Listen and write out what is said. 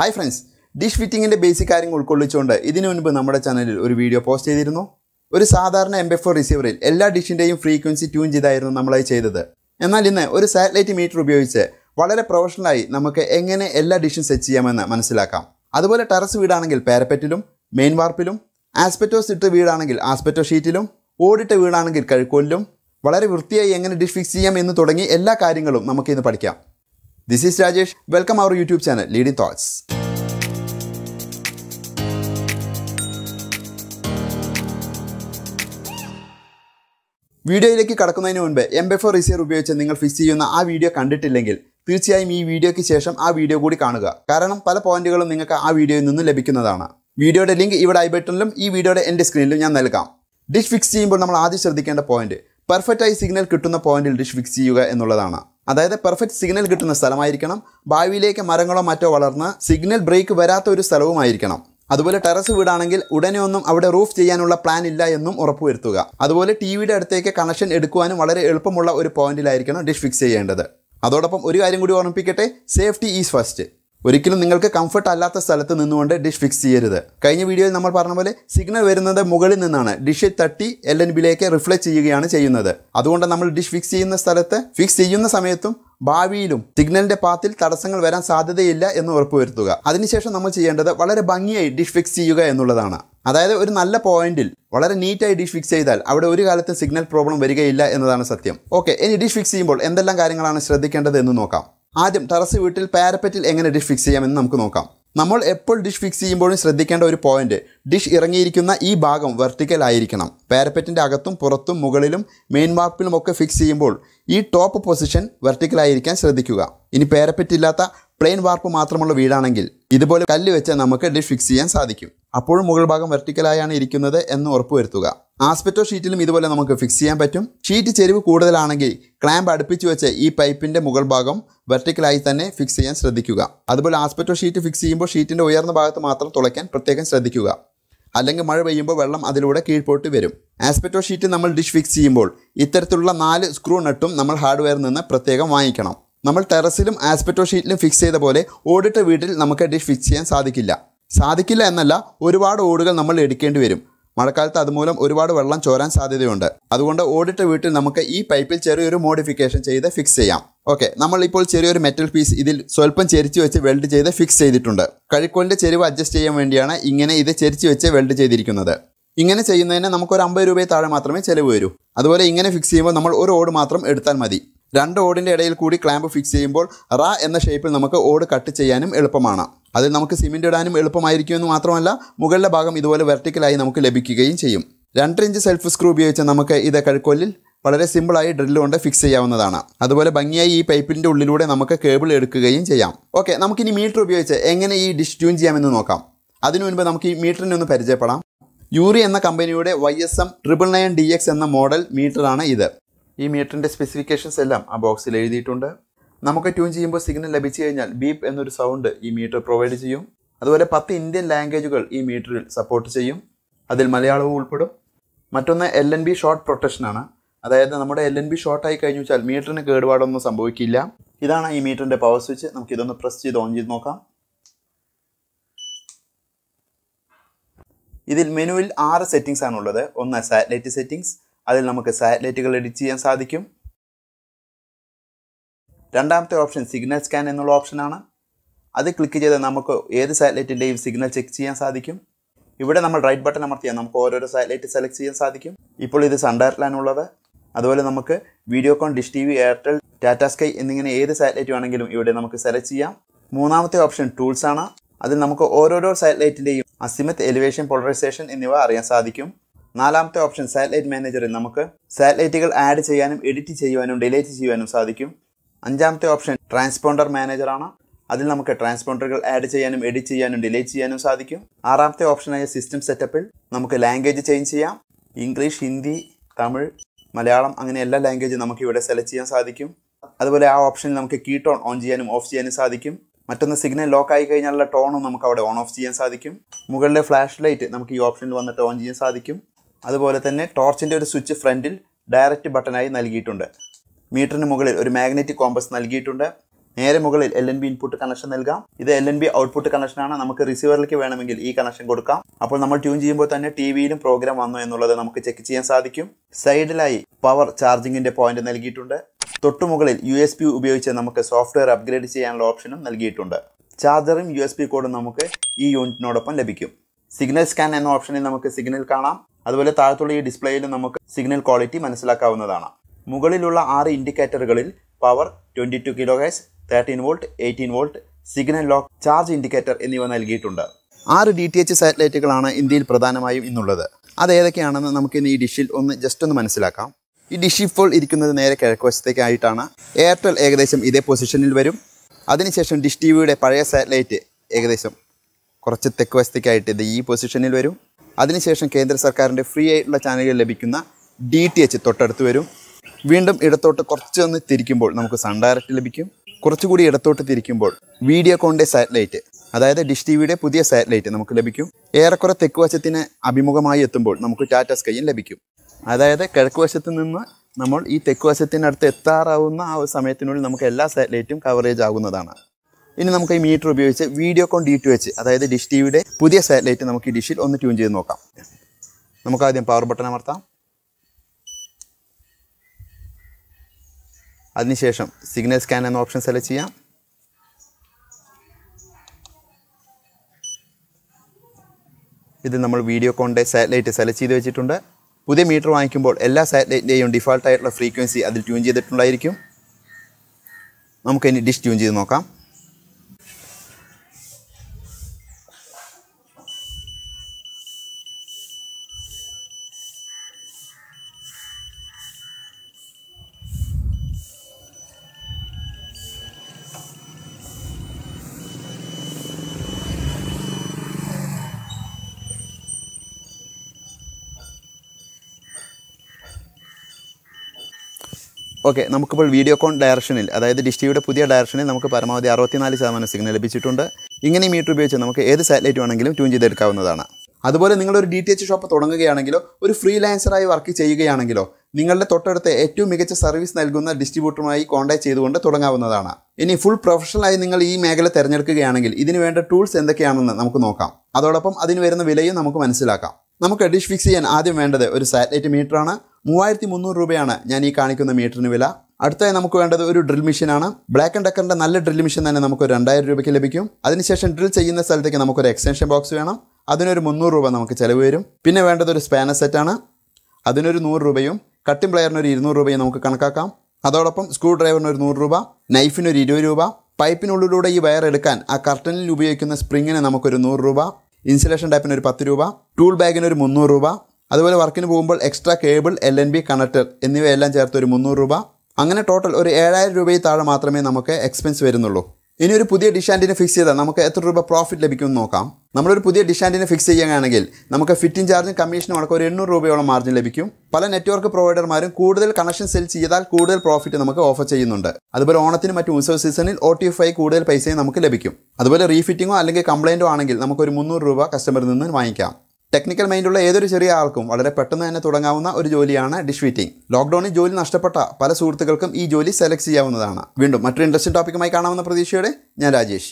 hi friends dish ഫിറ്റിങ്ങിൻ്റെ basic കാര്യങ്ങൾ ഉൾക്കൊള്ളിച്ചുകൊണ്ട് ഇതിനു മുൻപ് നമ്മുടെ ചാനലിൽ ഒരു വീഡിയോ പോസ്റ്റ് ചെയ്തിരുന്നു ഒരു സാധാരണ എം എഫ് ഒ റിസീവറിൽ എല്ലാ ഡിഷിൻ്റെയും ഫ്രീക്വൻസി ട്യൂൺ ചെയ്തായിരുന്നു നമ്മളത് ചെയ്തത് എന്നാൽ ഇന്ന് ഒരു സാറ്റലൈറ്റ് മീറ്റർ ഉപയോഗിച്ച് വളരെ പ്രൊഫഷണലായി നമുക്ക് എങ്ങനെ എല്ലാ ഡിഷും സെറ്റ് ചെയ്യാമെന്ന് മനസ്സിലാക്കാം അതുപോലെ ടെറസ് വീടാണെങ്കിൽ പാരപ്പറ്റിലും മെയിൻ വാർപ്പിലും ആസ്പെറ്റോസ് ഇട്ട് വീടാണെങ്കിൽ ആസ്പെറ്റോ ഷീറ്റിലും ഓടിട്ട വീടാണെങ്കിൽ കഴുക്കോലിലും വളരെ വൃത്തിയായി എങ്ങനെ ഡിഷ് ഫിക്സ് ചെയ്യാം എന്ന് തുടങ്ങി എല്ലാ കാര്യങ്ങളും നമുക്കിന്ന് പഠിക്കാം this is Rajesh welcome our YouTube channel leading thoughts വീഡിയോയിലേക്ക് കടക്കുന്നതിന് മുൻപ് എം ബെ ഫോർ റിസീവർ ഉപയോഗിച്ച് നിങ്ങൾ ഫിക്സ് ചെയ്യുന്ന ആ വീഡിയോ കണ്ടിട്ടില്ലെങ്കിൽ തീർച്ചയായും ഈ വീഡിയോയ്ക്ക് ശേഷം ആ വീഡിയോ കൂടി കാണുക കാരണം പല പോയിന്റുകളും നിങ്ങൾക്ക് ആ വീഡിയോയിൽ നിന്ന് ലഭിക്കുന്നതാണ് വീഡിയോയുടെ ലിങ്ക് ഇവിടെ ഐ ബട്ടണിലും ഈ വീഡിയോയുടെ എൻ്റെ സ്ക്രീനിലും ഞാൻ നൽകാം ഡിഷ് ഫിക്സ് ചെയ്യുമ്പോൾ നമ്മൾ ആദ്യം ശ്രദ്ധിക്കേണ്ട പോയിന്റ് പെർഫെക്റ്റായി സിഗ്നൽ കിട്ടുന്ന പോയിന്റിൽ ഡിഷ് ഫിക്സ് ചെയ്യുക എന്നുള്ളതാണ് അതായത് പെർഫെക്റ്റ് സിഗ്നൽ കിട്ടുന്ന സ്ഥലമായിരിക്കണം ഭാവിയിലേക്ക് മരങ്ങളോ മറ്റോ വളർന്ന് സിഗ്നൽ ബ്രേക്ക് വരാത്ത ഒരു സ്ഥലവുമായിരിക്കണം അതുപോലെ ടെറസ് വീടാണെങ്കിൽ ഉടനെ ഒന്നും അവിടെ റൂഫ് ചെയ്യാനുള്ള പ്ലാൻ ഇല്ല എന്നും ഉറപ്പുവരുത്തുക അതുപോലെ ടി വിയുടെ അടുത്തേക്ക് കണക്ഷൻ എടുക്കുവാനും വളരെ എളുപ്പമുള്ള ഒരു പോയിന്റിലായിരിക്കണം ഡിഷ് ഫിക്സ് ചെയ്യേണ്ടത് അതോടൊപ്പം ഒരു കാര്യം കൂടി ഓർമ്മിപ്പിക്കട്ടെ സേഫ്റ്റി ഈസ് ഫസ്റ്റ് ഒരിക്കലും നിങ്ങൾക്ക് കംഫർട്ട് അല്ലാത്ത സ്ഥലത്ത് നിന്നുകൊണ്ട് ഡിഷ് ഫിക്സ് ചെയ്യരുത് കഴിഞ്ഞ വീഡിയോയിൽ നമ്മൾ പറഞ്ഞ പോലെ സിഗ്നൽ വരുന്നത് മുകളിൽ നിന്നാണ് ഡിഷ് തട്ടി എൽ എൻ ബിയിലേക്ക് റിഫ്ലക്ട് ചെയ്യുകയാണ് ചെയ്യുന്നത് അതുകൊണ്ട് നമ്മൾ ഡിഷ് ഫിക്സ് ചെയ്യുന്ന സ്ഥലത്ത് ഫിക്സ് ചെയ്യുന്ന സമയത്തും ഭാവിയിലും സിഗ്നലിന്റെ പാത്തിൽ തടസ്സങ്ങൾ വരാൻ സാധ്യതയില്ല എന്ന് ഉറപ്പുവരുത്തുക അതിനുശേഷം നമ്മൾ ചെയ്യേണ്ടത് വളരെ ഭംഗിയായി ഡിഷ് ഫിക്സ് ചെയ്യുക എന്നുള്ളതാണ് അതായത് ഒരു നല്ല പോയിന്റിൽ വളരെ നീറ്റായി ഡിഷ് ഫിക്സ് ചെയ്താൽ അവിടെ ഒരു കാലത്ത് സിഗ്നൽ പ്രോബ്ലം വരികയില്ല എന്നതാണ് സത്യം ഓക്കെ ഇനി ഡിഷ് ഫിക്സ് ചെയ്യുമ്പോൾ എന്തെല്ലാം കാര്യങ്ങളാണ് ശ്രദ്ധിക്കേണ്ടത് എന്ന് നോക്കാം ആദ്യം ടെറസ് വീട്ടിൽ പാരപ്പറ്റിൽ എങ്ങനെ ഡിഷ് ഫിക്സ് ചെയ്യാമെന്ന് നമുക്ക് നോക്കാം നമ്മൾ എപ്പോൾ ഡിഷ് ഫിക്സ് ചെയ്യുമ്പോഴും ശ്രദ്ധിക്കേണ്ട ഒരു പോയിന്റ് ഡിഷ് ഇറങ്ങിയിരിക്കുന്ന ഈ ഭാഗം വെർട്ടിക്കൽ ആയിരിക്കണം പാരപ്പറ്റിൻ്റെ അകത്തും പുറത്തും മുകളിലും മെയിൻ വാപ്പിലും ഒക്കെ ഫിക്സ് ചെയ്യുമ്പോൾ ഈ ടോപ്പ് പൊസിഷൻ വെർട്ടിക്കൽ ആയിരിക്കാൻ ശ്രദ്ധിക്കുക ഇനി പാരപ്പറ്റില്ലാത്ത പ്ലെയിൻ വാർപ്പ് മാത്രമുള്ള വീടാണെങ്കിൽ ഇതുപോലെ കല്ല് വെച്ച് നമുക്ക് ഡിഷ് ഫിക്സ് ചെയ്യാൻ സാധിക്കും അപ്പോഴും മുകൾ ഭാഗം വെർട്ടിക്കലായാണ് ഇരിക്കുന്നത് എന്ന് ഉറപ്പുവരുത്തുക ആസ്പെറ്റോ ഷീറ്റിലും ഇതുപോലെ നമുക്ക് ഫിക്സ് ചെയ്യാൻ പറ്റും ഷീറ്റ് ചെരിവ് കൂടുതലാണെങ്കിൽ ക്ലാമ്പ് അടുപ്പിച്ച് വെച്ച് ഈ പൈപ്പിന്റെ മുകൾ ഭാഗം വെർട്ടിക്കലായി തന്നെ ഫിക്സ് ചെയ്യാൻ ശ്രദ്ധിക്കുക അതുപോലെ ആസ്പെറ്റോ ഷീറ്റ് ഫിക്സ് ചെയ്യുമ്പോൾ ഷീറ്റിന്റെ ഉയർന്ന ഭാഗത്ത് മാത്രം തുളയ്ക്കാൻ പ്രത്യേകം ശ്രദ്ധിക്കുക അല്ലെങ്കിൽ മഴ പെയ്യുമ്പോൾ വെള്ളം അതിലൂടെ കീഴ്പോട്ട് വരും ആസ്പെറ്റോ ഷീറ്റ് നമ്മൾ ഡിഷ് ഫിക്സ് ചെയ്യുമ്പോൾ ഇത്തരത്തിലുള്ള നാല് സ്ക്രൂ നട്ടും നമ്മൾ ഹാർഡ്വെയറിൽ നിന്ന് പ്രത്യേകം വാങ്ങിക്കണം നമ്മൾ ടെറസിലും ആസ്പെറ്റോ ഷീറ്റിലും ഫിക്സ് ചെയ്ത പോലെ ഓടിട്ട വീട്ടിൽ നമുക്ക് ഡിഷ് ഫിക്സ് ചെയ്യാൻ സാധിക്കില്ല സാധിക്കില്ല എന്നല്ല ഒരുപാട് ഓടുകൾ നമ്മൾ എടുക്കേണ്ടി വരും മഴക്കാലത്ത് അതുമൂലം ഒരുപാട് വെള്ളം ചോരാൻ സാധ്യതയുണ്ട് അതുകൊണ്ട് ഓടിട്ട വീട്ടിൽ നമുക്ക് ഈ പൈപ്പിൽ ചെറിയൊരു മോഡിഫിക്കേഷൻ ചെയ്ത് ഫിക്സ് ചെയ്യാം ഓക്കെ നമ്മളിപ്പോൾ ചെറിയൊരു മെറ്റൽ പീസ് ഇതിൽ സ്വല്പം ചെരിച്ചു വെച്ച് വെൽഡ് ചെയ്ത് ഫിക്സ് ചെയ്തിട്ടുണ്ട് കഴിക്കോലിൻ്റെ ചെരിവ് അഡ്ജസ്റ്റ് ചെയ്യാൻ വേണ്ടിയാണ് ഇങ്ങനെ ഇത് ചെരിച്ചു വെച്ച് വെൽഡ് ചെയ്തിരിക്കുന്നത് ഇങ്ങനെ ചെയ്യുന്നതിന് നമുക്ക് ഒരു അമ്പത് രൂപയെ താഴെ മാത്രമേ ചിലവ് വരൂ അതുപോലെ ഇങ്ങനെ ഫിക്സ് ചെയ്യുമ്പോൾ നമ്മൾ ഒരു ഓട് മാത്രം എടുത്താൽ മതി രണ്ട് ഓടിൻ്റെ ഇടയിൽ കൂടി ക്ലാമ്പ് ഫിക്സ് ചെയ്യുമ്പോൾ റ എന്ന ഷേപ്പിൽ നമുക്ക് ഓട് കട്ട് ചെയ്യാനും എളുപ്പമാണ് അതിൽ നമുക്ക് സിമെൻ്റ് ഇടാനും എളുപ്പമായിരിക്കുമെന്ന് മാത്രമല്ല മുകളിലെ ഭാഗം ഇതുപോലെ വെർട്ടിക്കലായി നമുക്ക് ലഭിക്കുകയും ചെയ്യും രണ്ടര ഇഞ്ച് സെൽഫ് സ്ക്രൂ ഉപയോഗിച്ച് നമുക്ക് ഇത് കഴുക്കൊല്ലിൽ വളരെ സിമ്പിളായി ഡ്രില്ല് കൊണ്ട് ഫിക്സ് ചെയ്യാവുന്നതാണ് അതുപോലെ ഭംഗിയായി ഈ പൈപ്പിൻ്റെ ഉള്ളിലൂടെ നമുക്ക് കേബിൾ എടുക്കുകയും ചെയ്യാം ഓക്കെ നമുക്കിനി മീറ്റർ ഉപയോഗിച്ച് എങ്ങനെ ഈ ഡിഷ് ട്യൂൺ ചെയ്യാമെന്ന് നോക്കാം അതിനു മുൻപ് നമുക്ക് ഈ മീറ്ററിനെ ഒന്ന് പരിചയപ്പെടാം യൂറി എന്ന കമ്പനിയുടെ Y S M triple nine D X എന്ന മോഡൽ മീറ്ററാണ് ഇത് ഈ മീറ്ററിൻ്റെ സ്പെസിഫിക്കേഷൻസ് എല്ലാം ആ ബോക്സിൽ എഴുതിയിട്ടുണ്ട് നമുക്ക് ട്യൂൺ ചെയ്യുമ്പോൾ സിഗ്നൽ ലഭിച്ചു കഴിഞ്ഞാൽ ബീപ്പ് എന്നൊരു സൗണ്ട് ഈ മീറ്റർ പ്രൊവൈഡ് ചെയ്യും അതുപോലെ പത്ത് ഇന്ത്യൻ ലാംഗ്വേജുകൾ ഈ മീറ്ററിൽ സപ്പോർട്ട് ചെയ്യും അതിൽ മലയാളവും ഉൾപ്പെടും മറ്റൊന്ന് എൽ എൻ ബി ഷോർട്ട് പ്രൊട്ടക്ഷനാണ് അതായത് നമ്മുടെ എൽ എൻ ബി ഷോർട്ടായി കഴിഞ്ഞു വെച്ചാൽ മീറ്ററിന് കേടുപാടൊന്നും സംഭവിക്കില്ല ഇതാണ് ഈ മീറ്ററിൻ്റെ പവർ സ്വിച്ച് നമുക്ക് ഇതൊന്ന് പ്രസ് ചെയ്ത് ഓൺ ചെയ്ത് നോക്കാം ഇതിൽ മെനുവിൽ ആറ് സെറ്റിങ്സ് ആണുള്ളത് ഒന്ന് സാറ്റലൈറ്റ് സെറ്റിങ്സ് അതിൽ നമുക്ക് സാറ്റലൈറ്റുകൾ എഡിറ്റ് ചെയ്യാൻ സാധിക്കും രണ്ടാമത്തെ ഓപ്ഷൻ സിഗ്നൽ സ്കാൻ എന്നുള്ള ഓപ്ഷനാണ് അത് ക്ലിക്ക് ചെയ്താൽ നമുക്ക് ഏത് സാറ്റലൈറ്റിൻ്റെയും സിഗ്നൽ ചെക്ക് ചെയ്യാൻ സാധിക്കും ഇവിടെ നമ്മൾ റൈറ്റ് ബട്ടൺ അമർത്തിയാൽ നമുക്ക് ഓരോരോ സാറ്റലൈറ്റ് സെലക്ട് ചെയ്യാൻ സാധിക്കും ഇപ്പോൾ ഇത് ഉള്ളത് അതുപോലെ നമുക്ക് Videocon dish T V Airtel Tata sky എന്നിങ്ങനെ ഏത് സാറ്റലൈറ്റ് വേണമെങ്കിലും ഇവിടെ നമുക്ക് സെലക്ട് ചെയ്യാം മൂന്നാമത്തെ ഓപ്ഷൻ ടൂൾസ് ആണ് അതിൽ നമുക്ക് ഓരോരോ സാറ്റലൈറ്റിൻ്റെയും അസിമത്ത് എലിവേഷൻ പോളറൈസേഷൻ എന്നിവ അറിയാൻ സാധിക്കും നാലാമത്തെ ഓപ്ഷൻ സാറ്റലൈറ്റ് മാനേജറിൽ നമുക്ക് സാറ്റലൈറ്റുകൾ ആഡ് ചെയ്യാനും എഡിറ്റ് ചെയ്യാനും ഡിലീറ്റ് ചെയ്യാനും സാധിക്കും അഞ്ചാമത്തെ ഓപ്ഷൻ ട്രാൻസ്പോണ്ടർ മാനേജറാണ് അതിൽ നമുക്ക് ട്രാൻസ്പോണ്ടറുകൾ ആഡ് ചെയ്യാനും എഡിറ്റ് ചെയ്യാനും ഡിലീറ്റ് ചെയ്യാനും സാധിക്കും ആറാമത്തെ ഓപ്ഷനായ സിസ്റ്റം സെറ്റപ്പിൽ നമുക്ക് ലാംഗ്വേജ് ചേഞ്ച് ചെയ്യാം ഇംഗ്ലീഷ് ഹിന്ദി തമിഴ് മലയാളം അങ്ങനെ എല്ലാ ലാംഗ്വേജും നമുക്ക് ഇവിടെ സെലക്ട് ചെയ്യാൻ സാധിക്കും അതുപോലെ ആ ഓപ്ഷനിൽ നമുക്ക് കീ ടോൺ ഓൺ ചെയ്യാനും ഓഫ് ചെയ്യാനും സാധിക്കും മറ്റൊന്ന് സിഗ്നൽ ലോക്ക് ആയി കഴിഞ്ഞാലുള്ള ടോണും നമുക്ക് അവിടെ ഓൺ ഓഫ് ചെയ്യാൻ സാധിക്കും മുകളിലെ ഫ്ലാഷ് ലൈറ്റ് നമുക്ക് ഈ ഓപ്ഷനിൽ വന്നിട്ട് ഓൺ ചെയ്യാൻ സാധിക്കും അതുപോലെ തന്നെ ടോർച്ചിൻ്റെ ഒരു സ്വിച്ച് ഫ്രണ്ടിൽ ഡയറക്റ്റ് ബട്ടണായി നൽകിയിട്ടുണ്ട് മീറ്ററിന് മുകളിൽ ഒരു മാഗ്നറ്റിക് കോമ്പസ് നൽകിയിട്ടുണ്ട് നേരെ മുകളിൽ L N B input connection നൽകാം ഇത് എൽ എൻ ബി ഔട്ട്പുട്ട് കണക്ഷനാണ് നമുക്ക് റിസീവറിലേക്ക് വേണമെങ്കിൽ ഈ കണക്ഷൻ കൊടുക്കാം അപ്പോൾ നമ്മൾ ട്യൂൺ ചെയ്യുമ്പോൾ തന്നെ ടി വിയിലും പ്രോഗ്രാം വന്നു എന്നുള്ളത് നമുക്ക് ചെക്ക് ചെയ്യാൻ സാധിക്കും സൈഡിലായി പവർ ചാർജിങ്ങിൻ്റെ പോയിന്റ് നൽകിയിട്ടുണ്ട് തൊട്ടുമുകളിൽ യു എസ് പി ഉപയോഗിച്ച് നമുക്ക് സോഫ്റ്റ്വെയർ അപ്ഗ്രേഡ് ചെയ്യാനുള്ള ഓപ്ഷനും നൽകിയിട്ടുണ്ട് ചാർജറും യു എസ് പി കോഡും നമുക്ക് ഈ യൂണിറ്റിനോടൊപ്പം ലഭിക്കും സിഗ്നൽ സ്കാൻ എന്ന ഓപ്ഷനിൽ നമുക്ക് സിഗ്നൽ കാണാം അതുപോലെ താഴത്തുള്ള ഈ ഡിസ്പ്ലേയിൽ നമുക്ക് സിഗ്നൽ ക്വാളിറ്റി മനസ്സിലാക്കാവുന്നതാണ് മുകളിലുള്ള ആറ് ഇൻഡിക്കേറ്ററുകളിൽ power twenty two kilo gauss thirteen volt eighteen volt signal lock charge indicator എന്നിവ നൽകിയിട്ടുണ്ട് ആറ് ഡി ടി എച്ച് സാറ്റലൈറ്റുകളാണ് ഇന്ത്യയിൽ പ്രധാനമായും ഇന്നുള്ളത് അത് ഏതൊക്കെയാണെന്ന് ഇന്ന് ഈ ഡിഷിൽ ഒന്ന് ജസ്റ്റ് ഒന്ന് മനസ്സിലാക്കാം ഈ ഡിഷ് ഇപ്പോൾ ഇരിക്കുന്നത് നേരെ കിഴക്കുവശത്തേക്കായിട്ടാണ് എയർടെൽ ഏകദേശം ഇതേ പൊസിഷനിൽ വരും അതിനുശേഷം ഡിഷ് ടി വിയുടെ പഴയ സാറ്റലൈറ്റ് ഏകദേശം കുറച്ച് തെക്ക് വശത്തേക്കായിട്ട് ഇത് ഈ പൊസിഷനിൽ വരും അതിനുശേഷം കേന്ദ്ര സർക്കാരിൻ്റെ ഫ്രീ ആയിട്ടുള്ള ചാനലുകൾ ലഭിക്കുന്ന ഡി ടി എച്ച് തൊട്ടടുത്ത് വരും വീണ്ടും ഇടത്തോട്ട് കുറച്ചൊന്ന് തിരിക്കുമ്പോൾ നമുക്ക് സൺ ഡയറക്റ്റ് ലഭിക്കും കുറച്ചുകൂടി ഇടത്തോട്ട് തിരിക്കുമ്പോൾ വീഡിയോകോണിൻ്റെ സാറ്റലൈറ്റ് അതായത് ഡിഷ് ടി വിയുടെ പുതിയ സാറ്റലൈറ്റ് നമുക്ക് ലഭിക്കും ഏറെക്കുറെ തെക്കുവശത്തിന് അഭിമുഖമായി എത്തുമ്പോൾ നമുക്ക് ടാറ്റ സ്കൈയും ലഭിക്കും അതായത് കിഴക്ക് വശത്ത് നിന്ന് നമ്മൾ ഈ തെക്കുവശത്തിനടുത്ത് എത്താറാവുന്ന ആ ഒരു സമയത്തിനുള്ളിൽ നമുക്ക് എല്ലാ സാറ്റലൈറ്റും കവറേജ് ആകുന്നതാണ് ഇനി നമുക്ക് ഈ മീറ്റർ ഉപയോഗിച്ച് കോൺ ഡി ടു വെച്ച് അതായത് ഡിഷ് ടി വിയുടെ പുതിയ സാറ്റലൈറ്റ് നമുക്ക് ഈ ഡിഷിൽ ഒന്ന് ട്യൂൺ ചെയ്ത് നോക്കാം നമുക്ക് ആദ്യം പവർ ബട്ടൺ അമർത്താം അതിനുശേഷം സിഗ്നൽ സ്കാൻ എന്ന ഓപ്ഷൻ സെലക്ട് ചെയ്യാം ഇത് നമ്മൾ വീഡിയോ കോണിൻ്റെ സാറ്റലൈറ്റ് സെലക്ട് ചെയ്ത് വെച്ചിട്ടുണ്ട് പുതിയ മീറ്റർ വാങ്ങിക്കുമ്പോൾ എല്ലാ സാറ്റലൈറ്റിൻ്റെയും ഡിഫാൾട്ടായിട്ടുള്ള ഫ്രീക്വൻസി അതിൽ ട്യൂൺ ചെയ്തിട്ടുണ്ടായിരിക്കും ഇനി ഡിഷ് ട്യൂൺ ചെയ്ത് നോക്കാം ഓക്കെ നമുക്കിപ്പോൾ വീഡിയോ കോൺ ഡയറക്ഷനിൽ അതായത് ഡിസ്റ്റിയുടെ പുതിയ ഡയറക്ഷനിൽ നമുക്ക് പരമാവധി അറുപത്തിനാല് ശതമാനം സിഗ്നൽ ലഭിച്ചിട്ടുണ്ട് ഇങ്ങനെ മീറ്റർ ഉപയോഗിച്ച് നമുക്ക് ഏത് സാറ്റലൈറ്റ് വേണമെങ്കിലും ട്യൂൺ ചെയ്തെടുക്കാവുന്നതാണ് അതുപോലെ നിങ്ങളൊരു ഡി ടി എച്ച് ഷോപ്പ് തുടങ്ങുകയാണെങ്കിലോ ഒരു ഫ്രീലാൻസറായി വർക്ക് ചെയ്യുകയാണെങ്കിലോ നിങ്ങളുടെ തൊട്ടടുത്ത് ഏറ്റവും മികച്ച സർവീസ് നൽകുന്ന ഡിസ്ട്രിബ്യൂട്ടറുമായി കോൺടാക്ട് ചെയ്തുകൊണ്ട് തുടങ്ങാവുന്നതാണ് ഇനി ഫുൾ പ്രൊഫഷണലായി നിങ്ങൾ ഈ മേഖല തിരഞ്ഞെടുക്കുകയാണെങ്കിൽ ഇതിന് വേണ്ട ടൂൾസ് എന്തൊക്കെയാണെന്ന് നമുക്ക് നോക്കാം അതോടൊപ്പം അതിന് വരുന്ന വിലയും നമുക്ക് മനസ്സിലാക്കാം നമുക്ക് ഡിഷ് ഫിക്സ് ചെയ്യാൻ ആദ്യം വേണ്ടത് ഒരു സാറ്റലൈറ്റ് മീറ്ററാണ് മൂവായിരത്തി മുന്നൂറ് രൂപയാണ് ഞാൻ ഈ കാണിക്കുന്ന മീറ്ററിന് വില അടുത്തായി നമുക്ക് വേണ്ടത് ഒരു ഡ്രിൽ മെഷീനാണ് ബ്ലാക്ക് ആൻഡ് ഡക്കറിൻ്റെ നല്ല ഡ്രിൽ മെഷീൻ തന്നെ നമുക്ക് ഒരു രണ്ടായിരം രൂപയ്ക്ക് ലഭിക്കും അതിനുശേഷം ഡ്രിൽ ചെയ്യുന്ന സ്ഥലത്തേക്ക് നമുക്കൊരു എക്സ്റ്റൻഷൻ ബോക്സ് വേണം അതിനൊരു മുന്നൂറ് രൂപ നമുക്ക് ചിലവ് വരും പിന്നെ വേണ്ടത് ഒരു സ്പാനർ സെറ്റാണ് അതിനൊരു നൂറ് രൂപയും കട്ടിംഗ് പ്ലെയറിന് ഒരു ഇരുന്നൂറ് രൂപയും നമുക്ക് കണക്കാക്കാം അതോടൊപ്പം സ്ക്രൂ ഡ്രൈവറിന് ഒരു നൂറ് രൂപ നൈഫിന് ഒരു ഇരുപത് രൂപ പൈപ്പിനുള്ളിലൂടെ ഈ വയർ എടുക്കാൻ ആ കർട്ടനിൽ ഉപയോഗിക്കുന്ന സ്പ്രിങ്ങിന് നമുക്കൊരു നൂറ് രൂപ ഇൻസുലേഷൻ ടൈപ്പിന് ഒരു പത്ത് രൂപ ടൂൾ ബാഗിന് ഒരു മുന്നൂറ് രൂപ അതുപോലെ വർക്കിന് പോകുമ്പോൾ extra cable L N B connector എന്നിവയെല്ലാം ചേർത്ത് ഒരു മുന്നൂറ് രൂപ അങ്ങനെ ടോട്ടൽ ഒരു ഏഴായിരം രൂപയിൽ താഴെ മാത്രമേ നമുക്ക് എക്സ്പെൻസ് വരുന്നുള്ളൂ ഇനി ഒരു പുതിയ ഡിഷാൻഡിനെ ഫിക്സ് ചെയ്താൽ നമുക്ക് എത്ര രൂപ പ്രോഫിറ്റ് ലഭിക്കുമെന്ന് നോക്കാം നമ്മളൊരു പുതിയ ഡിഷാൻഡിനെ ഫിക്സ് ചെയ്യുകയാണെങ്കിൽ നമുക്ക് ഫിറ്റിംഗ് ചാർജും കമ്മീഷനും അടക്കം ഒരു എണ്ണൂറ് രൂപയോളം മാർജിൻ ലഭിക്കും പല നെറ്റ്വർക്ക് പ്രൊവൈഡർമാരും കൂടുതൽ കണക്ഷൻ സെൽ ചെയ്താൽ കൂടുതൽ പ്രോഫിറ്റ് നമുക്ക് ഓഫർ ചെയ്യുന്നുണ്ട് അതുപോലെ ഓണത്തിന് മറ്റു ഉത്സവ സീസണിൽ ഒ ടി എഫ് കൂടുതൽ പൈസയും നമുക്ക് ലഭിക്കും അതുപോലെ റീഫിറ്റിങ്ങോ അല്ലെങ്കിൽ കംപ്ലൈൻറ്റോ ആണെങ്കിൽ നമുക്കൊരു മുന്നൂറ് രൂപ കസ്റ്റമറിൽ നിന്ന് വാങ്ങിക്കാം ടെക്നിക്കൽ മൈൻഡുള്ള ഏതൊരു ചെറിയ ആൾക്കും വളരെ പെട്ടെന്ന് തന്നെ തുടങ്ങാവുന്ന ഒരു ജോലിയാണ് ഡിഷ് വീറ്റിംഗ് ലോക്ക്ഡൌണിൽ ജോലി നഷ്ടപ്പെട്ട പല സുഹൃത്തുക്കൾക്കും ഈ ജോലി സെലക്ട് ചെയ്യാവുന്നതാണ് വീണ്ടും മറ്റൊരു ഇൻട്രസ്റ്റിംഗ് ടോപ്പിക്കുമായി കാണാവുന്ന പ്രതീക്ഷയോടെ ഞാൻ രാജേഷ്